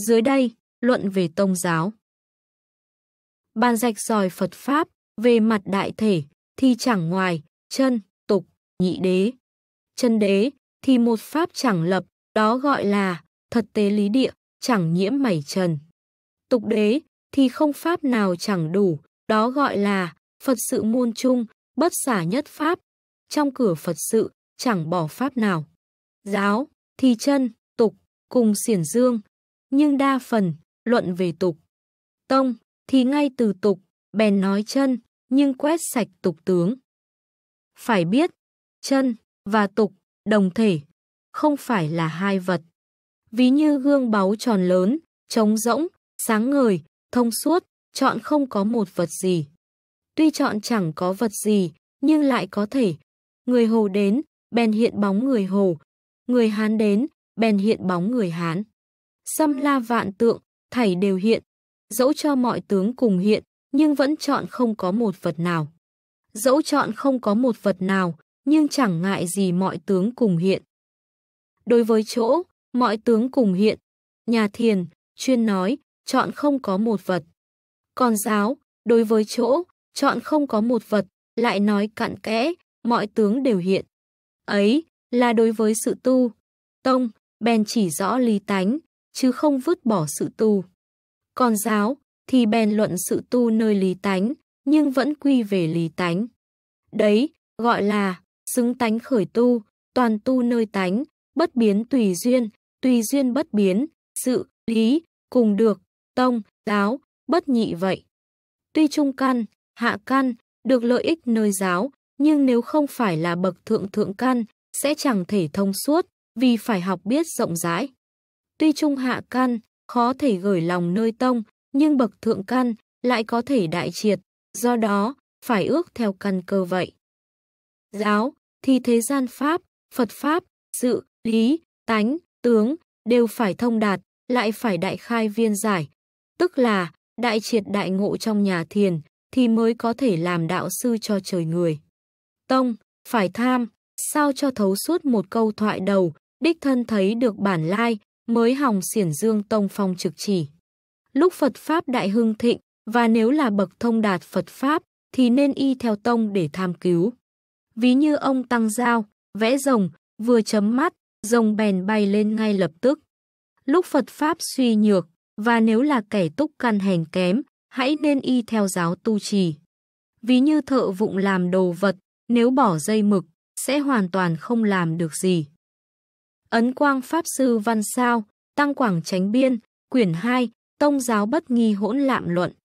Dưới đây, luận về tông giáo. Bàn rạch dòi Phật Pháp, về mặt đại thể, thì chẳng ngoài, chân, tục, nhị đế. Chân đế, thì một Pháp chẳng lập, đó gọi là thật tế lý địa, chẳng nhiễm mảy trần. Tục đế, thì không Pháp nào chẳng đủ, đó gọi là Phật sự muôn chung, bất xả nhất Pháp. Trong cửa Phật sự, chẳng bỏ Pháp nào. Giáo, thì chân, tục, cùng xiển dương, nhưng đa phần, luận về tục. Tông, thì ngay từ tục, bèn nói chân, nhưng quét sạch tục tướng. Phải biết, chân và tục, đồng thể, không phải là hai vật. Ví như gương báu tròn lớn, trống rỗng, sáng ngời, thông suốt, chọn không có một vật gì. Tuy chọn chẳng có vật gì, nhưng lại có thể. Người Hồ đến, bèn hiện bóng người Hồ. Người Hán đến, bèn hiện bóng người Hán xâm la vạn tượng, thảy đều hiện. Dẫu cho mọi tướng cùng hiện, nhưng vẫn chọn không có một vật nào. Dẫu chọn không có một vật nào, nhưng chẳng ngại gì mọi tướng cùng hiện. Đối với chỗ, mọi tướng cùng hiện, nhà thiền, chuyên nói, chọn không có một vật. Còn giáo, đối với chỗ, chọn không có một vật, lại nói cặn kẽ, mọi tướng đều hiện. Ấy, là đối với sự tu. Tông, bèn chỉ rõ lý tánh, chứ không vứt bỏ sự tu. Còn giáo thì bèn luận sự tu nơi lý tánh, nhưng vẫn quy về lý tánh. Đấy, gọi là xứng tánh khởi tu, toàn tu nơi tánh, bất biến tùy duyên, tùy duyên bất biến, sự, lý, cùng được, tông, giáo, bất nhị vậy. Tuy trung căn, hạ căn, được lợi ích nơi giáo, nhưng nếu không phải là bậc thượng thượng căn, sẽ chẳng thể thông suốt, vì phải học biết rộng rãi. Tuy trung hạ căn, khó thể gửi lòng nơi tông, nhưng bậc thượng căn lại có thể đại triệt, do đó phải ước theo căn cơ vậy. Giáo thì thế gian pháp, Phật pháp, sự, lý, tánh, tướng đều phải thông đạt, lại phải đại khai viên giải, tức là đại triệt đại ngộ trong nhà thiền thì mới có thể làm đạo sư cho trời người. Tông phải tham, sao cho thấu suốt một câu thoại đầu, đích thân thấy được bản lai, mới hòng xiển dương tông phong trực chỉ. Lúc Phật Pháp đại hưng thịnh và nếu là bậc thông đạt Phật Pháp thì nên y theo tông để tham cứu. Ví như ông Tăng Giao, vẽ rồng, vừa chấm mắt, rồng bèn bay lên ngay lập tức. Lúc Phật Pháp suy nhược, và nếu là kẻ túc căn hèn kém, hãy nên y theo giáo tu trì. Ví như thợ vụng làm đồ vật, nếu bỏ dây mực, sẽ hoàn toàn không làm được gì. Ấn Quang Pháp Sư Văn Sao, Tăng Quảng Chánh Biên, Quyển 2, Tông Giáo Bất Nghi Hỗn Lạm Luận.